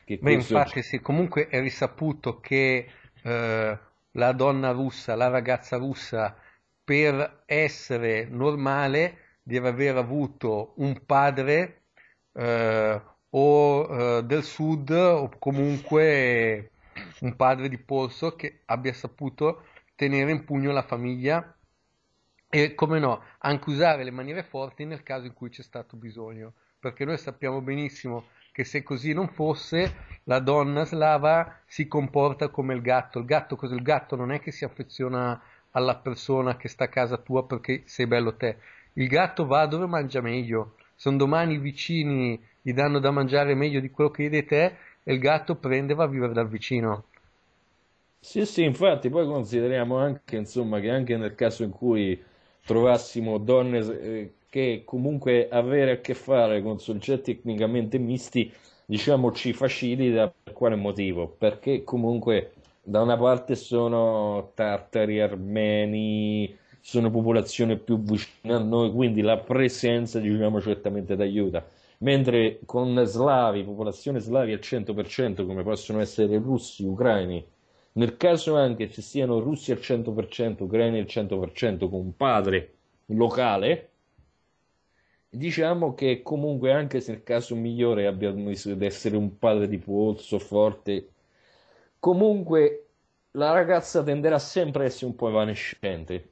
Beh, questo... infatti, sì, comunque è risaputo che eh, la donna russa, la ragazza russa, per essere normale, deve aver avuto un padre eh, o eh, del sud o comunque un padre di polso che abbia saputo tenere in pugno la famiglia e come no anche usare le maniere forti nel caso in cui c'è stato bisogno perché noi sappiamo benissimo che se così non fosse la donna slava si comporta come il gatto il gatto, il gatto non è che si affeziona alla persona che sta a casa tua perché sei bello te il gatto va dove mangia meglio sono domani i vicini gli danno da mangiare meglio di quello che gli dai te e il gatto prende e va a vivere dal vicino. Sì, sì, infatti poi consideriamo anche insomma, che anche nel caso in cui trovassimo donne eh, che comunque avere a che fare con soggetti tecnicamente misti, diciamo ci facilita per quale motivo? Perché comunque da una parte sono tartari, armeni, sono popolazione più vicina a noi, quindi la presenza diciamo certamente d'aiuta. Mentre con slavi, popolazione slavi al 100%, come possono essere russi, ucraini, nel caso anche ci siano russi al 100%, ucraini al 100%, con un padre locale, diciamo che comunque anche se il caso migliore abbia di essere un padre di pozzo forte, comunque la ragazza tenderà sempre a essere un po' evanescente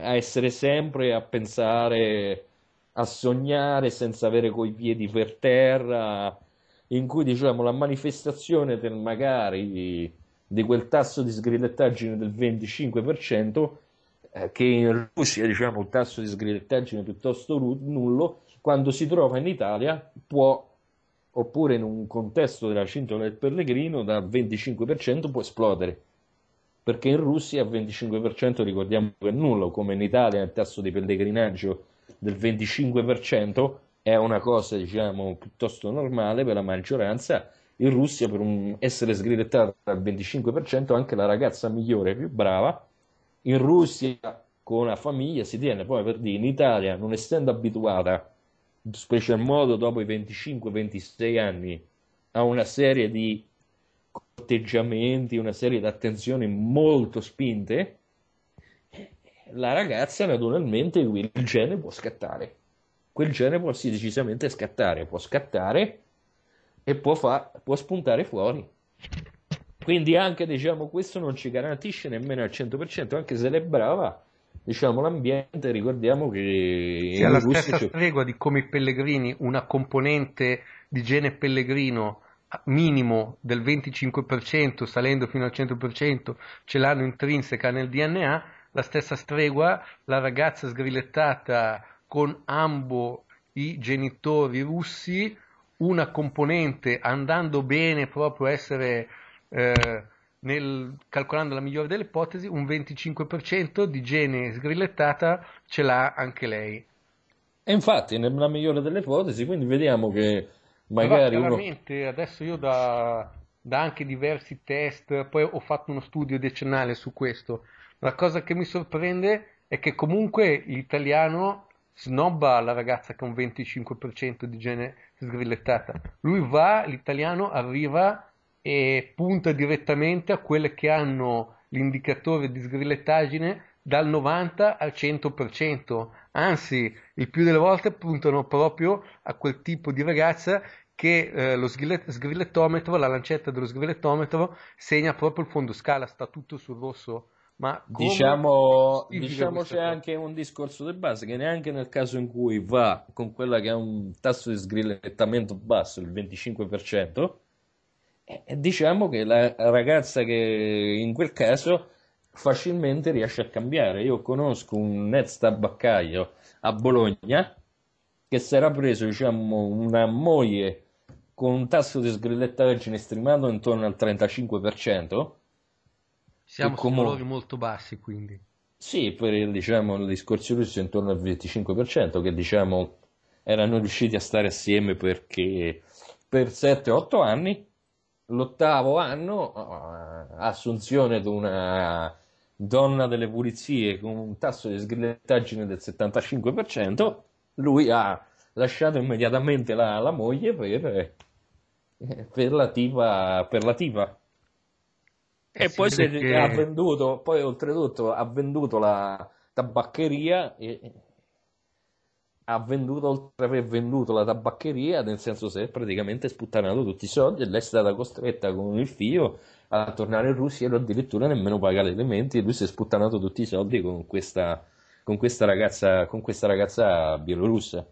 a essere sempre a pensare, a sognare senza avere coi piedi per terra, in cui diciamo la manifestazione del magari di, quel tasso di sgrillettaggine del 25% eh, che in Russia diciamo un tasso di sgrillettaggine piuttosto nullo quando si trova in Italia può oppure in un contesto della cintola del pellegrino dal 25% può esplodere perché in Russia il 25% ricordiamo che è nullo, come in Italia il tasso di pellegrinaggio del 25% è una cosa diciamo piuttosto normale per la maggioranza, in Russia per un, essere sgridettata al 25% anche la ragazza migliore, più brava, in Russia con la famiglia si tiene poi per dire in Italia non essendo abituata in special modo dopo i 25-26 anni a una serie di atteggiamenti, una serie di attenzioni molto spinte, la ragazza naturalmente il gene può scattare. Quel gene può sì, decisamente scattare, può scattare e può, fa- può spuntare fuori. Quindi anche diciamo, questo non ci garantisce nemmeno al 100%, anche se lei è brava, diciamo, l'ambiente, ricordiamo che... Sì, alla stessa c'è... stregua di come i pellegrini, una componente di gene pellegrino minimo del 25% salendo fino al 100% ce l'hanno intrinseca nel DNA, la stessa stregua, la ragazza sgrillettata con ambo i genitori russi, una componente andando bene proprio essere eh, nel, calcolando la migliore delle ipotesi, un 25% di gene sgrillettata ce l'ha anche lei. E infatti, nella migliore delle ipotesi, quindi vediamo che magari uno... adesso io da, da anche diversi test, poi ho fatto uno studio decennale su questo, la cosa che mi sorprende è che comunque l'italiano snobba la ragazza che ha un 25% di gene sgrillettata. Lui va, l'italiano arriva e punta direttamente a quelle che hanno l'indicatore di sgrillettaggine dal 90 al 100%, anzi il più delle volte puntano proprio a quel tipo di ragazza che eh, lo sgrillettometro, la lancetta dello sgrillettometro segna proprio il fondo scala, sta tutto sul rosso. Ma diciamo, diciamo c'è cosa? anche un discorso di base che neanche nel caso in cui va con quella che ha un tasso di sgrillettamento basso, il 25%, eh, diciamo che la ragazza che in quel caso facilmente riesce a cambiare. Io conosco un ex tabaccaio a Bologna che si era preso diciamo, una moglie con un tasso di sgrillettaggine stimato intorno al 35%. Siamo con valori molto bassi quindi. Sì, per il, diciamo, il discorso russo intorno al 25%, che diciamo erano riusciti a stare assieme perché per 7-8 anni, l'ottavo anno, ah, assunzione di una donna delle pulizie con un tasso di sgrillettaggine del 75%, lui ha lasciato immediatamente la, la moglie per, eh, per, la tipa, per la tipa. E eh sì, poi, perché... ha venduto, poi oltretutto ha venduto la tabaccheria e ha venduto oltre a aver venduto la tabaccheria nel senso si è praticamente sputtanato tutti i soldi e lei è stata costretta con il figlio a tornare in Russia e lui addirittura nemmeno paga le elementi e lui si è sputtanato tutti i soldi con questa, con questa, ragazza, con questa ragazza bielorussa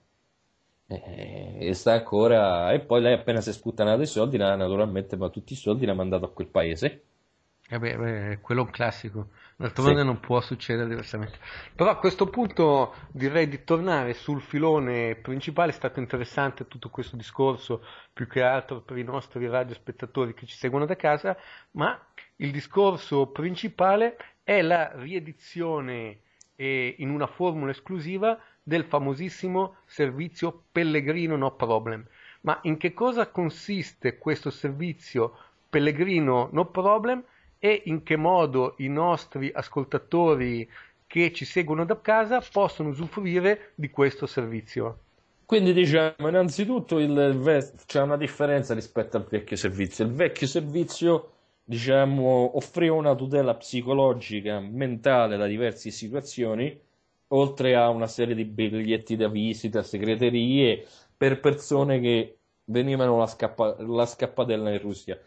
e, sta ancora e poi lei appena si è sputtanato i soldi naturalmente ma tutti i soldi l'ha mandato a quel paese Vabbè, eh beh, quello è un classico, d'altronde sì. non può succedere diversamente. Però a questo punto direi di tornare sul filone principale, è stato interessante tutto questo discorso, più che altro per i nostri radiospettatori che ci seguono da casa, ma il discorso principale è la riedizione eh, in una formula esclusiva del famosissimo servizio Pellegrino No Problem. Ma in che cosa consiste questo servizio Pellegrino No Problem? e in che modo i nostri ascoltatori che ci seguono da casa possono usufruire di questo servizio. Quindi diciamo innanzitutto ve- c'è una differenza rispetto al vecchio servizio. Il vecchio servizio diciamo, offriva una tutela psicologica, mentale da diverse situazioni, oltre a una serie di biglietti da visita, segreterie per persone che venivano la, scappa- la scappatella in Russia.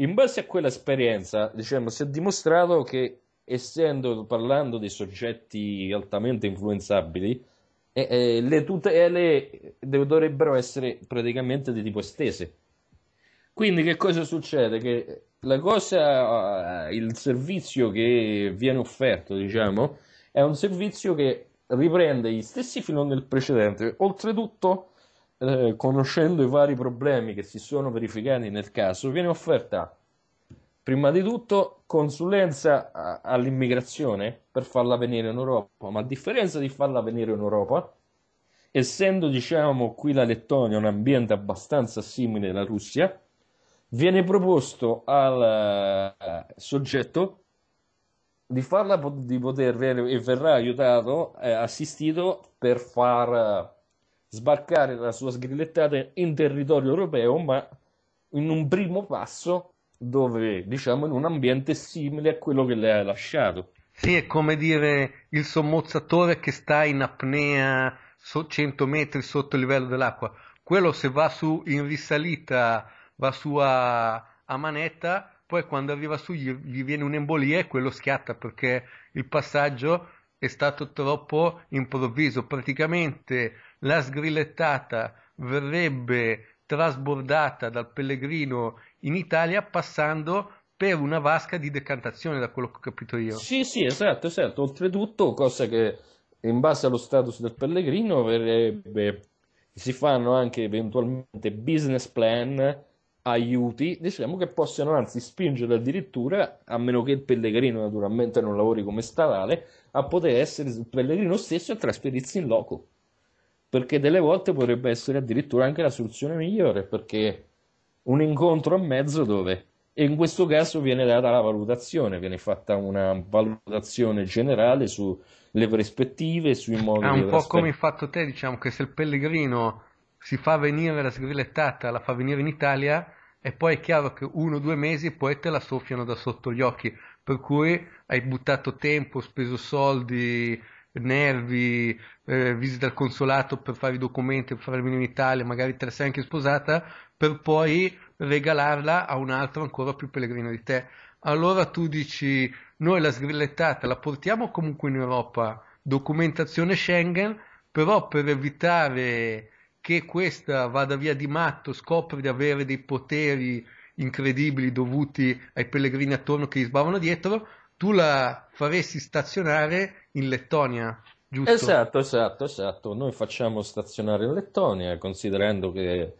In base a quell'esperienza, diciamo, si è dimostrato che essendo parlando di soggetti altamente influenzabili, eh, eh, le tutele dovrebbero essere praticamente di tipo estese. Quindi che cosa succede? Che la cosa, eh, il servizio che viene offerto, diciamo, è un servizio che riprende gli stessi filoni del precedente. Oltretutto, eh, conoscendo i vari problemi che si sono verificati nel caso, viene offerta prima di tutto consulenza a, all'immigrazione per farla venire in Europa, ma a differenza di farla venire in Europa, essendo diciamo qui la Lettonia un ambiente abbastanza simile alla Russia, viene proposto al uh, soggetto di farla di poter e verrà aiutato, eh, assistito per far sbarcare la sua sgrillettata in territorio europeo, ma in un primo passo dove, diciamo, in un ambiente simile a quello che le ha lasciato. Sì, è come dire il sommozzatore che sta in apnea 100 metri sotto il livello dell'acqua. Quello se va su in risalita, va su a, a manetta, poi quando arriva su gli, gli, viene un'embolia e quello schiatta perché il passaggio è stato troppo improvviso. Praticamente la sgrillettata verrebbe trasbordata dal pellegrino in Italia passando per una vasca di decantazione, da quello che ho capito io. Sì, sì, esatto, esatto. Oltretutto, cosa che in base allo status del pellegrino verrebbe, si fanno anche eventualmente business plan, aiuti, diciamo che possono anzi spingere addirittura, a meno che il pellegrino naturalmente non lavori come statale, a poter essere il pellegrino stesso a trasferirsi in loco perché delle volte potrebbe essere addirittura anche la soluzione migliore, perché un incontro a mezzo dove e in questo caso viene data la valutazione, viene fatta una valutazione generale sulle prospettive, sui modi. È un po' come hai fatto te, diciamo che se il pellegrino si fa venire la sgrillettata, la fa venire in Italia e poi è chiaro che uno o due mesi poi te la soffiano da sotto gli occhi, per cui hai buttato tempo, speso soldi, nervi, eh, visita al consolato per fare i documenti, per fare venire in Italia, magari te la sei anche sposata, per poi regalarla a un altro ancora più pellegrino di te. Allora tu dici, noi la sgrillettata la portiamo comunque in Europa, documentazione Schengen, però per evitare che questa vada via di matto, scopri di avere dei poteri incredibili dovuti ai pellegrini attorno che gli sbavano dietro, tu la faresti stazionare in Lettonia, giusto? Esatto, esatto, esatto. Noi facciamo stazionare in Lettonia, considerando che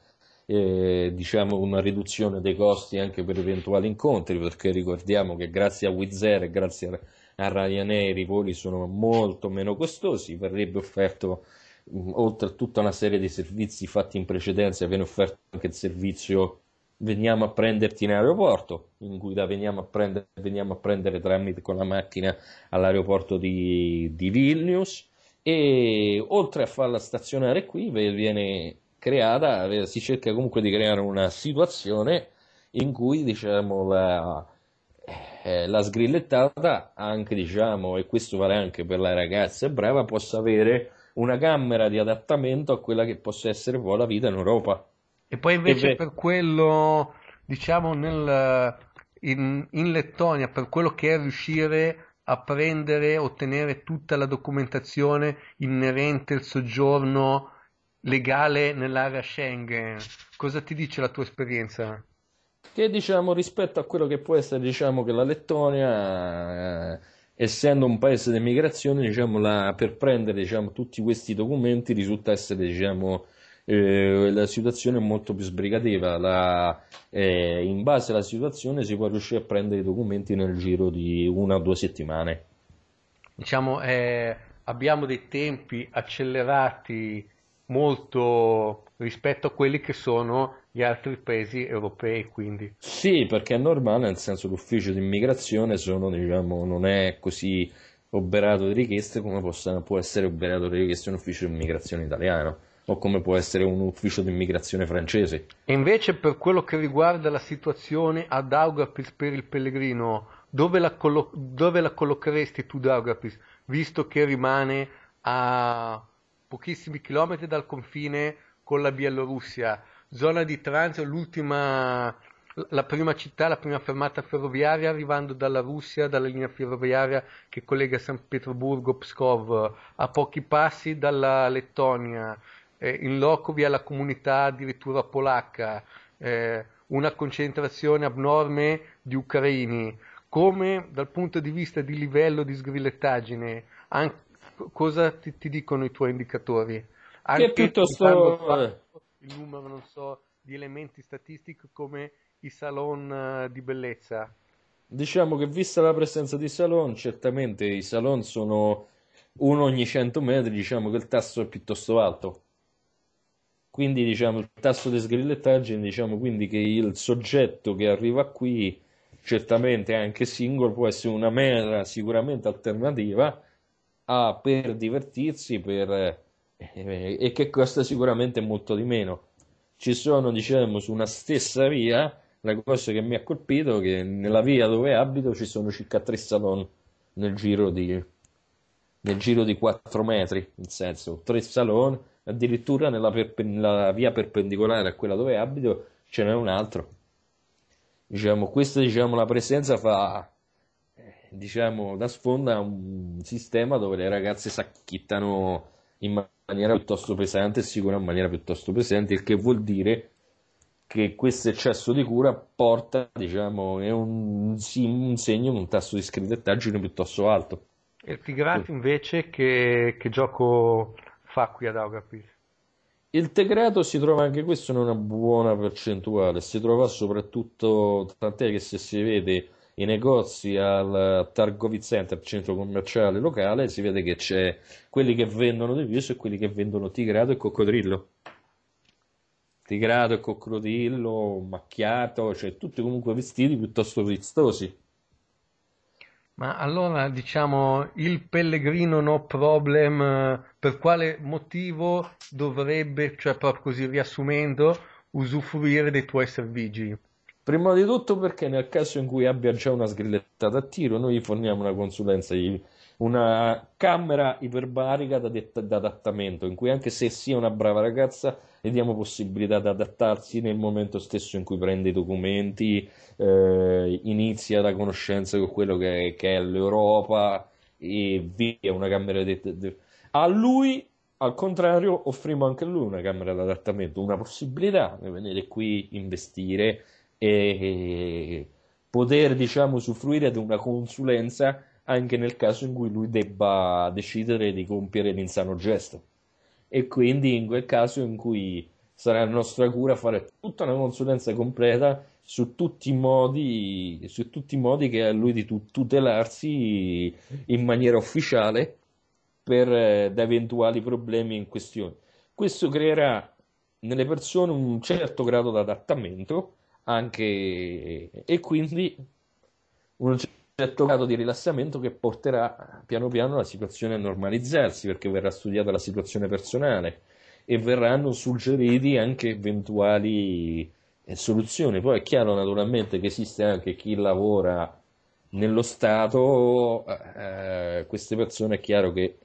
eh, diciamo una riduzione dei costi anche per eventuali incontri, perché ricordiamo che grazie a Wizz e grazie a Ryanair i voli sono molto meno costosi, verrebbe offerto oltre a tutta una serie di servizi fatti in precedenza, viene offerto anche il servizio veniamo a prenderti in aeroporto, in cui la veniamo a prendere, veniamo a prendere tramite con la macchina all'aeroporto di, di Vilnius e oltre a farla stazionare qui viene creata, eh, si cerca comunque di creare una situazione in cui diciamo la, eh, la sgrillettata anche diciamo e questo vale anche per la ragazza brava possa avere una camera di adattamento a quella che possa essere poi la vita in Europa e poi invece per quello, diciamo, nel, in, in, Lettonia, per quello che è riuscire a prendere, ottenere tutta la documentazione inerente al soggiorno legale nell'area Schengen, cosa ti dice la tua esperienza? Che diciamo rispetto a quello che può essere, diciamo che la Lettonia... Eh essendo un paese di migrazione, diciamo, la, per prendere diciamo, tutti questi documenti risulta essere diciamo, eh, la situazione è molto più sbrigativa, la, eh, in base alla situazione si può riuscire a prendere i documenti nel giro di una o due settimane. Diciamo, eh, abbiamo dei tempi accelerati molto rispetto a quelli che sono gli altri paesi europei. Quindi. Sì, perché è normale, nel senso l'ufficio di immigrazione sono, diciamo, non è così oberato di richieste come possa, può essere oberato di richieste un ufficio di immigrazione italiano o come può essere un ufficio di immigrazione francese. E invece per quello che riguarda la situazione ad Augapis per il pellegrino, dove la, collo- dove la collocheresti tu ad Augapis, visto che rimane a pochissimi chilometri dal confine con la Bielorussia, zona di transito, l'ultima, la prima città, la prima fermata ferroviaria arrivando dalla Russia, dalla linea ferroviaria che collega San Pietroburgo, Pskov, a pochi passi dalla Lettonia, eh, in loco vi è la comunità addirittura polacca, eh, una concentrazione abnorme di ucraini, come dal punto di vista di livello di sgrillettaggine, an- cosa ti, ti, dicono i tuoi indicatori? Anche piuttosto... Fatto, il numero, non so, di elementi statistici come i salon eh, di bellezza. Diciamo che vista la presenza di salon, certamente i salon sono uno ogni 100 metri, diciamo che il tasso è piuttosto alto. Quindi diciamo, il tasso di sgrillettaggine, diciamo quindi che il soggetto che arriva qui, certamente anche single, può essere una mera sicuramente alternativa a, per divertirsi per, eh, e che costa sicuramente molto di meno. Ci sono, diciamo, su una stessa via, la cosa che mi ha colpito è che nella via dove abito ci sono circa tre salon nel giro di, nel giro di 4 metri, nel senso tre salon addirittura nella, perpe- nella via perpendicolare a quella dove abito ce n'è un altro. Diciamo, questa diciamo, la presenza fa eh, diciamo, da sfonda un sistema dove le ragazze sacchittano in maniera piuttosto pesante, sicura in maniera piuttosto pesante, il che vuol dire che questo eccesso di cura porta, diciamo, è un, un segno, un tasso di scrivettaggine piuttosto alto. E figurati mm. invece che, che gioco fa qui ad Aucapis? Il tegrato si trova anche questo in una buona percentuale, si trova soprattutto, tant'è che se si vede i negozi al Targovic Center, centro commerciale locale, si vede che c'è quelli che vendono Diviso e quelli che vendono Tigrato e Coccodrillo. Tigrato e Coccodrillo, macchiato, cioè tutti comunque vestiti piuttosto vistosi. Ma allora diciamo il pellegrino no problem eh, per quale motivo dovrebbe, cioè proprio così riassumendo, usufruire dei tuoi servigi? Prima di tutto perché nel caso in cui abbia già una sgrillettata a tiro, noi gli forniamo una consulenza, una camera iperbarica d'adattamento, in cui anche se sia una brava ragazza gli diamo possibilità di adattarsi nel momento stesso in cui prende i documenti, eh, inizia la conoscenza con quello che, che è l'Europa e via una camera di... A lui, al contrario, offriamo anche a lui una camera d'adattamento, una possibilità di venire qui, investire e poter, diciamo, usufruire di una consulenza anche nel caso in cui lui debba decidere di compiere l'insano gesto e quindi in quel caso in cui sarà nostra cura fare tutta una consulenza completa su tutti i modi, su tutti i modi che ha lui di tutelarsi in maniera ufficiale per, eh, da eventuali problemi in questione. Questo creerà nelle persone un certo grado di adattamento anche, e quindi una certa certo grado di rilassamento che porterà piano piano la situazione a normalizzarsi perché verrà studiata la situazione personale e verranno suggeriti anche eventuali eh, soluzioni. Poi è chiaro naturalmente che esiste anche chi lavora nello Stato, eh, queste persone è chiaro che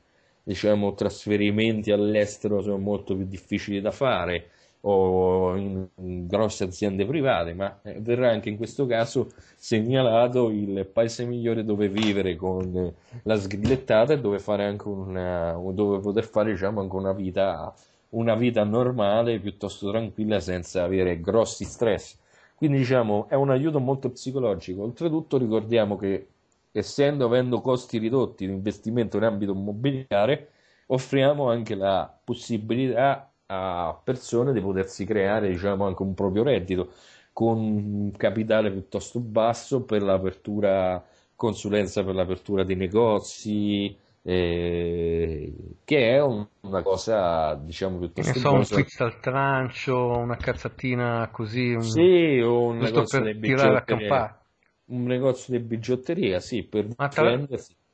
diciamo trasferimenti all'estero sono molto più difficili da fare o in grosse aziende private, ma eh, verrà anche in questo caso segnalato il paese migliore dove vivere con la sgrillettata e dove, fare anche una, dove poter fare diciamo, anche una vita, una vita normale, piuttosto tranquilla, senza avere grossi stress. Quindi diciamo è un aiuto molto psicologico. Oltretutto ricordiamo che essendo avendo costi ridotti l'investimento in ambito immobiliare, offriamo anche la possibilità a persone di potersi creare diciamo, anche un proprio reddito con un capitale piuttosto basso per l'apertura, consulenza per l'apertura di negozi, eh, che è un, una cosa diciamo piuttosto che ne so, un twist al trancio una cazzatina così un, sì, o un negozio per tirare a campana un negozio di bigiotteria sì per ma tra,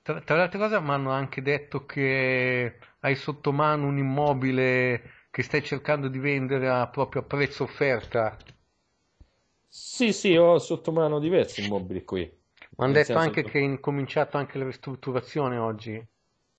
tra, tra le altre cose mi hanno anche detto che hai sotto mano un immobile che stai cercando di vendere a proprio a prezzo offerta? Sì, sì, ho sotto mano diversi immobili qui. Mi hanno detto senso... anche che è incominciato anche la ristrutturazione oggi.